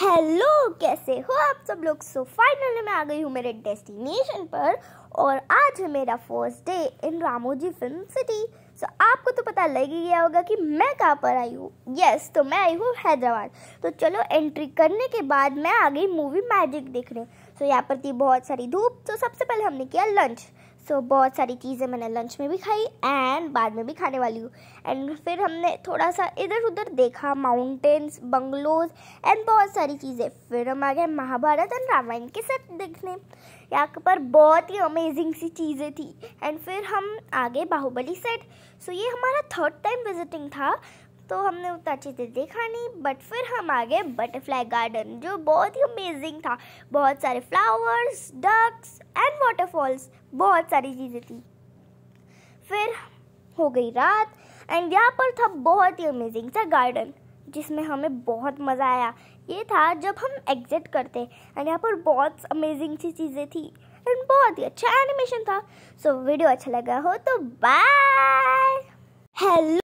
hello कैसे हो आप सब लोग सो so, फाइनली मैं आ गई हूँ मेरे डेस्टिनेशन पर और आज है मेरा first day in Ramoji film city so आपको तो पता लग ही गया होगा कि मैं कहाँ पर आई हूँ यस तो मैं आई हूँ हैदराबाद तो चलो एंट्री करने के बाद मैं आ गई मूवी मैजिक देखने सो so, यहाँ पर थी बहुत सारी धूप तो सबसे पहले हमने किया लंच सो so, बहुत सारी चीज़ें मैंने लंच में भी खाई एंड बाद में भी खाने वाली हूँ एंड फिर हमने थोड़ा सा इधर उधर देखा माउंटेन्स बंगलोज एंड बहुत सारी चीज़ें फिर हम आ गए महाभारत एंड रामायण के सेट देखने यहाँ पर बहुत ही अमेजिंग सी चीज़ें थी एंड फिर हम आगे बाहुबली सेट सो so, ये हमारा थर्ड टाइम विजिटिंग था तो हमने उतना अच्छे से देखा नहीं बट फिर हम आ गए बटरफ्लाई गार्डन जो बहुत ही अमेजिंग था बहुत सारे फ्लावर्स डक्स एंड वाटरफॉल्स बहुत सारी चीज़ें थी फिर हो गई रात एंड यहाँ पर था बहुत ही अमेजिंग सा गार्डन जिसमें हमें बहुत मज़ा आया ये था जब हम एग्जिट करते एंड यहाँ पर बहुत अमेजिंग सी चीज़ें थी एंड बहुत ही अच्छा एनिमेशन था सो so, वीडियो अच्छा लगा हो तो बाय